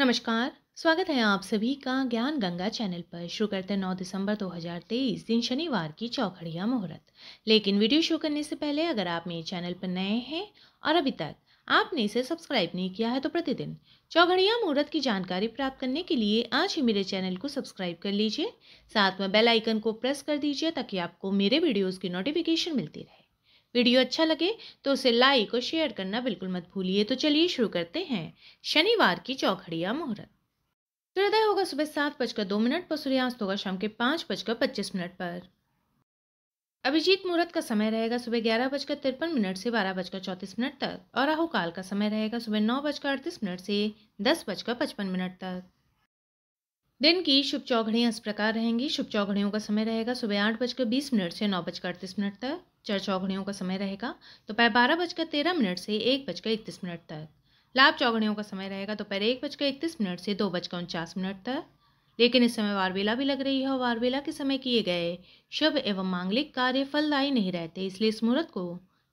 नमस्कार स्वागत है आप सभी का ज्ञान गंगा चैनल पर शुरू करते हैं नौ दिसंबर 2023 दिन शनिवार की चौखड़िया मुहूर्त लेकिन वीडियो शुरू करने से पहले अगर आप मेरे चैनल पर नए हैं और अभी तक आपने इसे सब्सक्राइब नहीं किया है तो प्रतिदिन चौघड़िया मुहूर्त की जानकारी प्राप्त करने के लिए आज ही मेरे चैनल को सब्सक्राइब कर लीजिए साथ में बेल आइकन को प्रेस कर दीजिए ताकि आपको मेरे वीडियोज़ की नोटिफिकेशन मिलती रहे वीडियो अच्छा लगे तो उसे लाइक और शेयर करना बिल्कुल मत भूलिए तो चलिए शुरू करते हैं शनिवार की चौखड़िया मुहूर्त सूर्योदय होगा सुबह सात बजकर दो मिनट पर सूर्यास्त होगा शाम के पाँच बजकर पच्चीस मिनट पर अभिजीत मुहूर्त का समय रहेगा सुबह ग्यारह बजकर तिरपन मिनट से बारह बजकर चौंतीस मिनट तक और राहुकाल का समय रहेगा सुबह नौ बजकर अड़तीस मिनट से दस बजकर पचपन मिनट तक दिन की शुभ चौघड़ियाँ इस प्रकार रहेंगी शुभ चौघड़ियों का समय रहेगा सुबह आठ बजकर बीस मिनट से नौ बजकर अड़तीस मिनट तक चर चौघड़ियों का समय रहेगा दोपहर तो बारह बजकर तेरह मिनट से एक बजकर इकतीस मिनट तक लाभ चौघड़ियों का समय रहेगा दोपहर तो एक बजकर इकतीस मिनट से दो बजकर उनचास मिनट तक लेकिन इस समय वारवेला भी लग रही है और वारवेला के समय किए गए शुभ एवं मांगलिक कार्य फलदायी नहीं रहते इसलिए इस मुहूर्त को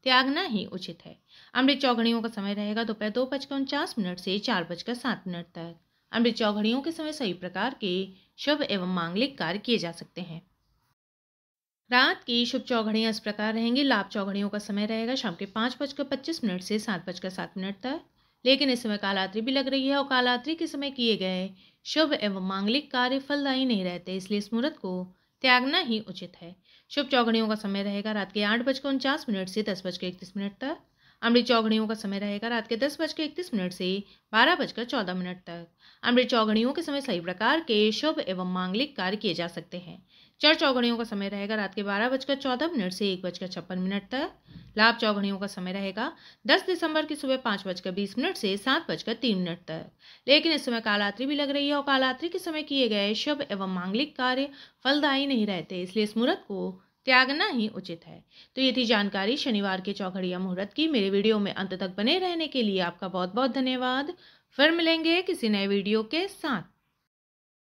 त्यागना ही उचित है अमृत चौघड़ियों का समय रहेगा दोपहर दो बजकर उनचास मिनट से चार बजकर सात मिनट तक अमृत चौघड़ियों के समय सभी प्रकार के शुभ एवं मांगलिक कार्य किए जा सकते हैं रात की शुभ चौघड़ियाँ इस प्रकार रहेंगी लाभ चौघड़ियों का समय रहेगा शाम के पाँच बजकर पच्चीस मिनट से सात बजकर सात मिनट तक लेकिन इस समय कालात्रि भी लग रही है और कालात्रि के समय किए गए शुभ एवं मांगलिक कार्य फलदायी नहीं रहते इसलिए इस मुहूर्त को त्यागना ही उचित है शुभ चौघड़ियों का समय रहेगा रात के आठ बजकर उनचास मिनट से दस बजकर इकतीस मिनट तक अमृत चौघड़ियों का समय रहेगा रात के दस बजकर इकतीस मिनट से बारह बजकर चौदह मिनट तक अमृत चौघड़ियों के समय सभी प्रकार के शुभ एवं मांगलिक कार्य किए जा सकते हैं चर चौघड़ियों का समय रहेगा रात के बारह बजकर चौदह मिनट से एक बजकर छप्पन मिनट तक लाभ चौघड़ियों का समय रहेगा दस दिसंबर की सुबह पाँच बजकर बीस मिनट से सात बजकर तीन मिनट तक लेकिन इस समय कालात्रि भी लग रही है और कालात्रि के समय किए गए शुभ एवं मांगलिक कार्य फलदायी नहीं रहते इसलिए इस मुहूर्त को त्यागना ही उचित है तो ये थी जानकारी शनिवार के चौघड़िया मुहूर्त की मेरे वीडियो में अंत तक बने रहने के लिए आपका बहुत बहुत धन्यवाद फिर मिलेंगे किसी नए वीडियो के साथ